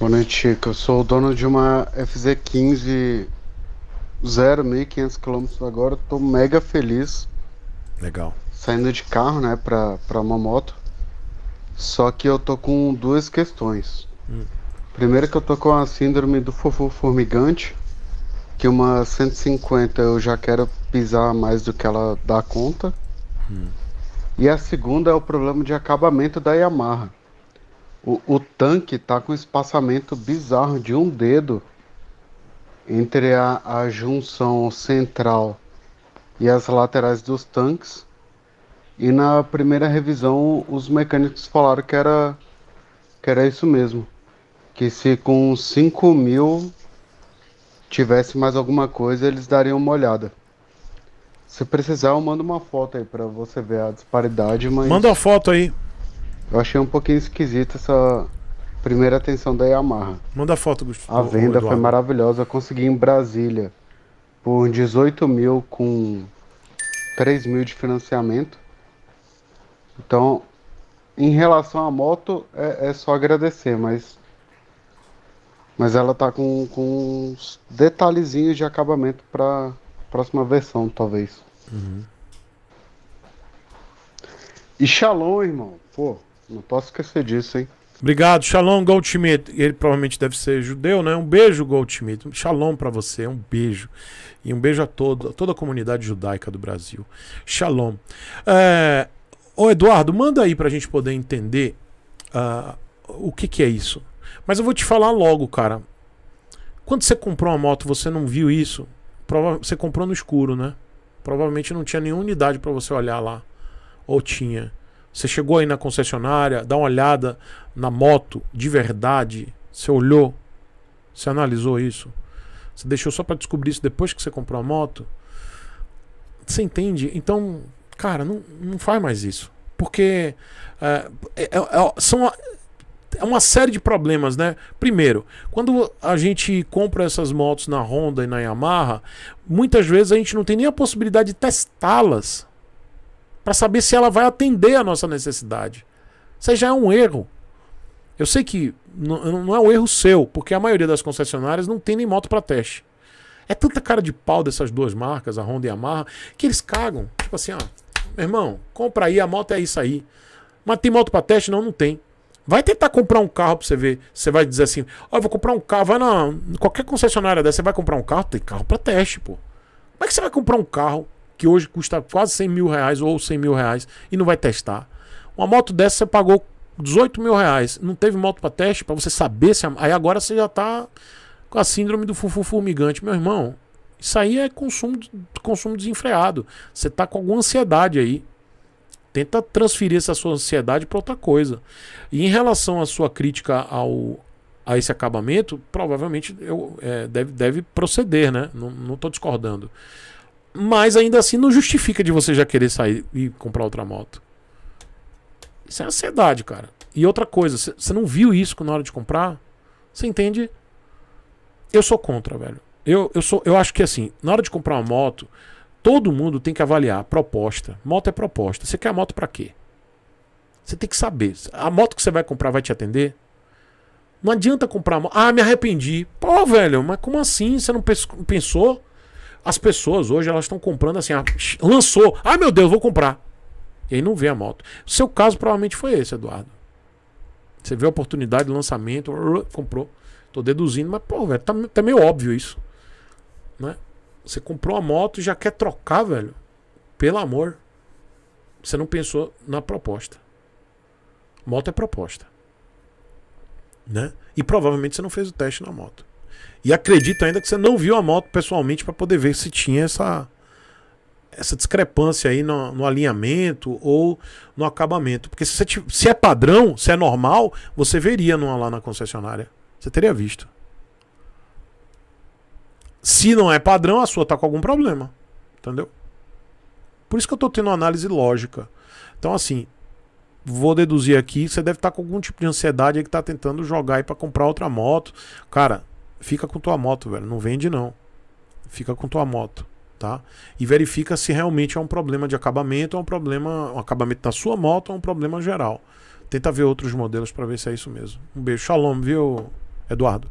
Boa noite, Chico. Eu sou o dono de uma FZ15 0, 1500 km agora. Tô mega feliz. Legal. Saindo de carro, né, pra, pra uma moto. Só que eu tô com duas questões. Hum. Primeiro que eu tô com a síndrome do fofo formigante, que uma 150 eu já quero pisar mais do que ela dá conta. Hum. E a segunda é o problema de acabamento da Yamaha. O, o tanque tá com um espaçamento bizarro de um dedo entre a, a junção central e as laterais dos tanques. E na primeira revisão os mecânicos falaram que era, que era isso mesmo. Que se com 5 mil tivesse mais alguma coisa, eles dariam uma olhada. Se precisar, eu mando uma foto aí para você ver a disparidade, mas... Manda a foto aí. Eu achei um pouquinho esquisita essa primeira atenção da Yamaha. Manda foto, Gustavo. A venda Eduardo. foi maravilhosa. Eu consegui em Brasília por 18 mil com 3 mil de financiamento. Então, em relação à moto, é, é só agradecer, mas mas ela tá com, com uns detalhezinhos de acabamento para próxima versão, talvez. Uhum. E Shalom, irmão. Pô, não posso esquecer disso, hein? Obrigado, Shalom Goldschmidt. Ele provavelmente deve ser judeu, né? Um beijo, Goldschmidt. Shalom para você, um beijo. E um beijo a, todo, a toda a comunidade judaica do Brasil. Shalom. É... Ô, Eduardo, manda aí para a gente poder entender uh, o que, que é isso. Mas eu vou te falar logo, cara. Quando você comprou uma moto, você não viu isso? Prova... Você comprou no escuro, né? Provavelmente não tinha nenhuma unidade para você olhar lá. Ou tinha. Você chegou aí na concessionária, dá uma olhada na moto de verdade. Você olhou, você analisou isso. Você deixou só para descobrir isso depois que você comprou a moto. Você entende? Então, cara, não, não faz mais isso. Porque eh, é, é, é, são, é uma série de problemas, né? Primeiro, quando a gente compra essas motos na Honda e na Yamaha, muitas vezes a gente não tem nem a possibilidade de testá-las para saber se ela vai atender a nossa necessidade. Isso aí já é um erro. Eu sei que não é um erro seu, porque a maioria das concessionárias não tem nem moto para teste. É tanta cara de pau dessas duas marcas, a Honda e a Yamaha, que eles cagam. Tipo assim, ó, meu irmão, compra aí, a moto é isso aí. Mas tem moto para teste? Não, não tem. Vai tentar comprar um carro pra você ver. Você vai dizer assim, ó, oh, vou comprar um carro. Vai na. Qualquer concessionária dessa, você vai comprar um carro, tem carro para teste, pô. Como é que você vai comprar um carro que hoje custa quase 100 mil reais ou 100 mil reais e não vai testar. Uma moto dessa você pagou 18 mil reais, não teve moto para teste, para você saber se. A... Aí agora você já tá com a síndrome do fufu formigante, meu irmão. Isso aí é consumo, consumo desenfreado. Você tá com alguma ansiedade aí. Tenta transferir essa sua ansiedade para outra coisa. E em relação à sua crítica ao, a esse acabamento, provavelmente eu, é, deve, deve proceder, né? Não estou discordando. Mas ainda assim não justifica de você já querer sair e comprar outra moto. Isso é ansiedade, cara. E outra coisa, você não viu isso na hora de comprar? Você entende? Eu sou contra, velho. Eu, eu, sou, eu acho que assim, na hora de comprar uma moto, todo mundo tem que avaliar proposta. Moto é proposta. Você quer a moto para quê? Você tem que saber. A moto que você vai comprar vai te atender? Não adianta comprar. Ah, me arrependi. Pô, velho, mas como assim? Você não pensou? As pessoas hoje elas estão comprando assim, ah, lançou, ai ah, meu Deus, vou comprar. E aí não vê a moto. O seu caso provavelmente foi esse, Eduardo. Você vê a oportunidade do lançamento, comprou. Tô deduzindo, mas pô, velho, tá, tá meio óbvio isso. Né? Você comprou a moto e já quer trocar, velho. Pelo amor. Você não pensou na proposta. Moto é proposta. Né? E provavelmente você não fez o teste na moto. E acredito ainda que você não viu a moto pessoalmente para poder ver se tinha essa essa discrepância aí no, no alinhamento ou no acabamento. Porque se, se é padrão, se é normal, você veria numa lá na concessionária. Você teria visto. Se não é padrão, a sua tá com algum problema. Entendeu? Por isso que eu tô tendo uma análise lógica. Então, assim, vou deduzir aqui, você deve estar tá com algum tipo de ansiedade aí que tá tentando jogar aí para comprar outra moto. Cara, fica com tua moto, velho. Não vende, não. Fica com tua moto, tá? E verifica se realmente é um problema de acabamento, é um problema. Um acabamento da sua moto ou é um problema geral. Tenta ver outros modelos para ver se é isso mesmo. Um beijo. Shalom, viu, Eduardo?